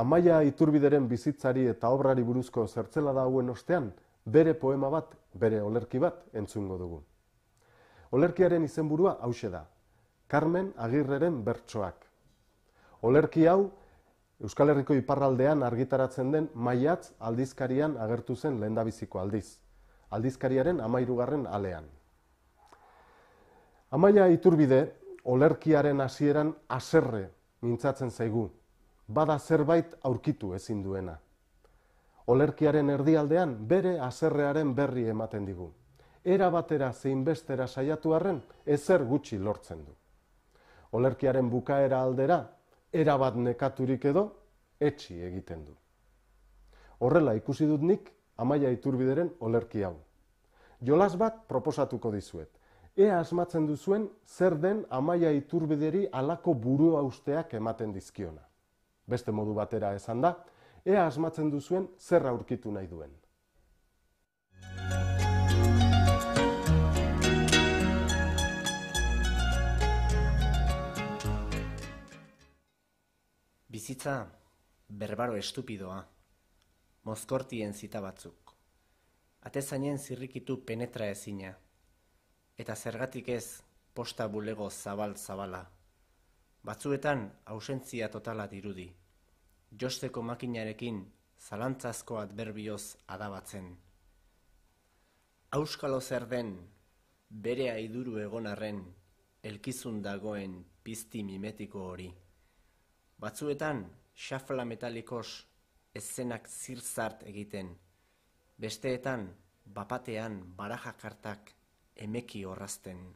Amaia iturbideren bizitzari eta obrari buruzko zertzela dauen ostean, bere poema bat, bere olerki bat, entzungo dugu. Olerkiaren izenburua burua da. Carmen Agirreren bertsoak. Olerki hau, Euskal Herriko Iparraldean argitaratzen den maiatz aldizkarian agertu zen lehendabiziko aldiz. Aldizkariaren amairugarren alean. Amaia iturbide, olerkiaren hasieran aserre mintzatzen zaigu bada zerbait aurkitu ezin duena. Olerkiaren erdialdean bere azerrearen berri ematen digu. Era batera zein bestera saiatu arren, ezer gutxi lortzen du. Olerkiaren bukaera aldera, era bat nekaturik edo, etxi egiten du. Horrela ikusi dut nik, amaia iturbideren olerki hau. Jolas bat proposatuko dizuet. Ea asmatzen duzuen zer den amaia iturbideri alako burua usteak ematen dizkiona beste modu batera esan da, ea asmatzen duzuen zer aurkitu nahi duen. Bizitza berbaro estupidoa, mozkortien zita batzuk, atezainen zirrikitu penetra ezina, eta zergatik ez posta bulego zabal-zabala, batzuetan ausentzia totala dirudi josteko makinarekin zalantzazko adverbioz adabatzen. Auskalo zer den, bere aiduru egon arren, elkizun dagoen pizti mimetiko hori. Batzuetan, xafla metalikos ezzenak zirzart egiten. Besteetan, bapatean baraja kartak emeki horrazten.